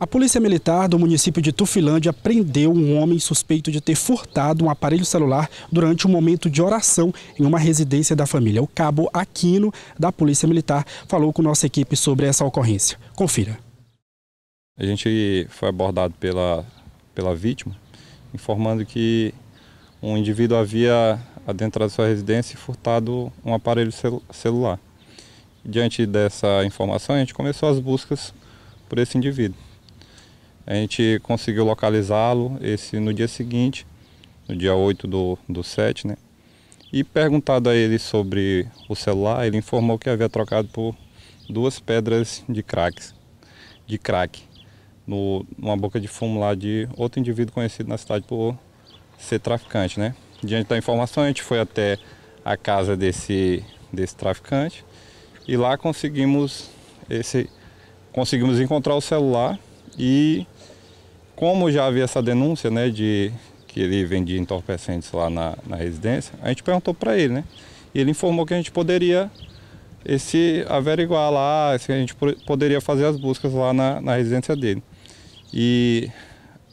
A Polícia Militar do município de Tufilândia prendeu um homem suspeito de ter furtado um aparelho celular durante um momento de oração em uma residência da família. O cabo Aquino, da Polícia Militar, falou com nossa equipe sobre essa ocorrência. Confira. A gente foi abordado pela, pela vítima, informando que um indivíduo havia adentrado sua residência e furtado um aparelho cel celular. Diante dessa informação, a gente começou as buscas por esse indivíduo. A gente conseguiu localizá-lo esse no dia seguinte, no dia 8 do, do 7, né? E perguntado a ele sobre o celular, ele informou que havia trocado por duas pedras de crack, de crack no, numa boca de fumo lá de outro indivíduo conhecido na cidade por ser traficante, né? Diante da informação, a gente foi até a casa desse, desse traficante e lá conseguimos esse conseguimos encontrar o celular e como já havia essa denúncia, né, de que ele vendia entorpecentes lá na, na residência, a gente perguntou para ele, né? E ele informou que a gente poderia esse averiguar lá, se a gente poderia fazer as buscas lá na, na residência dele. E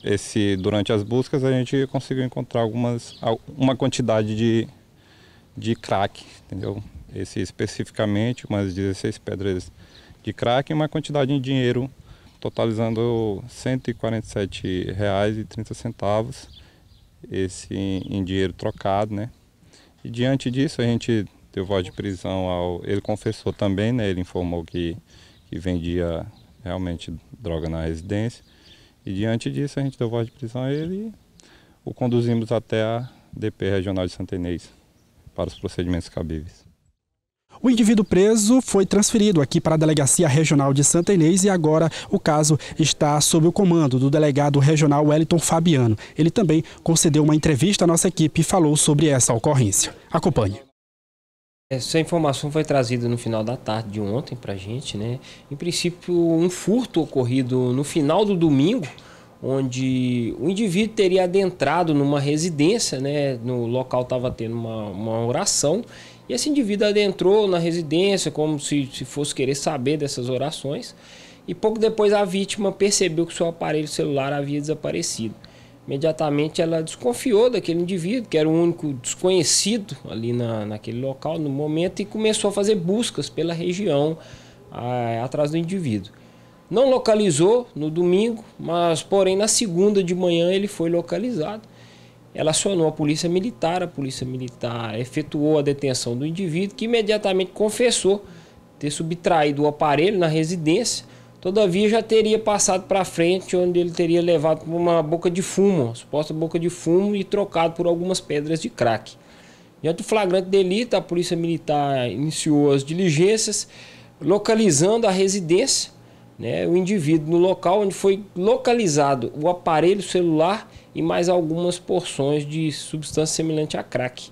esse durante as buscas a gente conseguiu encontrar algumas uma quantidade de de crack, entendeu? Esse especificamente umas 16 pedras de crack e uma quantidade em dinheiro totalizando R$ 147,30 esse em dinheiro trocado, né? E diante disso a gente deu voz de prisão ao ele confessou também, né? Ele informou que que vendia realmente droga na residência. E diante disso a gente deu voz de prisão a ele e o conduzimos até a DP Regional de Santa Inês para os procedimentos cabíveis. O indivíduo preso foi transferido aqui para a Delegacia Regional de Santa Inês e agora o caso está sob o comando do delegado regional Wellington Fabiano. Ele também concedeu uma entrevista à nossa equipe e falou sobre essa ocorrência. Acompanhe. Essa informação foi trazida no final da tarde de ontem para a gente. Né? Em princípio, um furto ocorrido no final do domingo, onde o indivíduo teria adentrado numa residência, né? no local estava tendo uma, uma oração, e esse indivíduo adentrou na residência, como se, se fosse querer saber dessas orações. E pouco depois a vítima percebeu que seu aparelho celular havia desaparecido. Imediatamente ela desconfiou daquele indivíduo, que era o único desconhecido ali na, naquele local no momento, e começou a fazer buscas pela região a, atrás do indivíduo. Não localizou no domingo, mas porém na segunda de manhã ele foi localizado. Ela acionou a polícia militar, a polícia militar efetuou a detenção do indivíduo, que imediatamente confessou ter subtraído o aparelho na residência, todavia já teria passado para frente, onde ele teria levado uma boca de fumo, uma suposta boca de fumo, e trocado por algumas pedras de crack. Diante do flagrante delito, a polícia militar iniciou as diligências, localizando a residência, né? O indivíduo no local onde foi localizado o aparelho celular e mais algumas porções de substância semelhante a crack.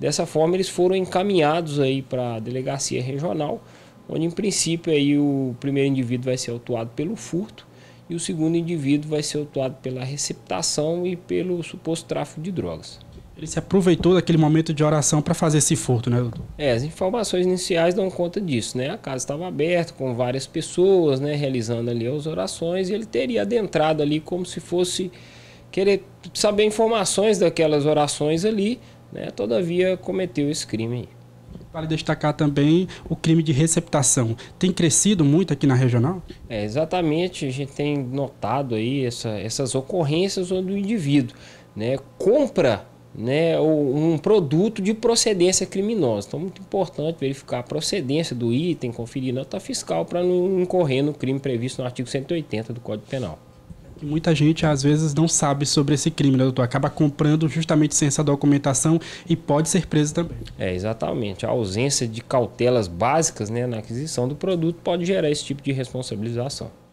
Dessa forma, eles foram encaminhados aí para a delegacia regional, onde em princípio aí o primeiro indivíduo vai ser autuado pelo furto e o segundo indivíduo vai ser autuado pela receptação e pelo suposto tráfico de drogas. Ele se aproveitou daquele momento de oração para fazer esse furto, né, doutor? É, as informações iniciais dão conta disso, né? A casa estava aberta com várias pessoas, né, realizando ali as orações, e ele teria adentrado ali como se fosse querer saber informações daquelas orações ali, né? Todavia cometeu esse crime. Vale destacar também o crime de receptação. Tem crescido muito aqui na regional? É, exatamente. A gente tem notado aí essa, essas ocorrências onde o indivíduo né, compra né, um produto de procedência criminosa. Então, muito importante verificar a procedência do item, conferir nota fiscal para não incorrer no crime previsto no artigo 180 do Código Penal. Muita gente às vezes não sabe sobre esse crime, né, doutor? Acaba comprando justamente sem essa documentação e pode ser preso também. É, exatamente. A ausência de cautelas básicas né, na aquisição do produto pode gerar esse tipo de responsabilização.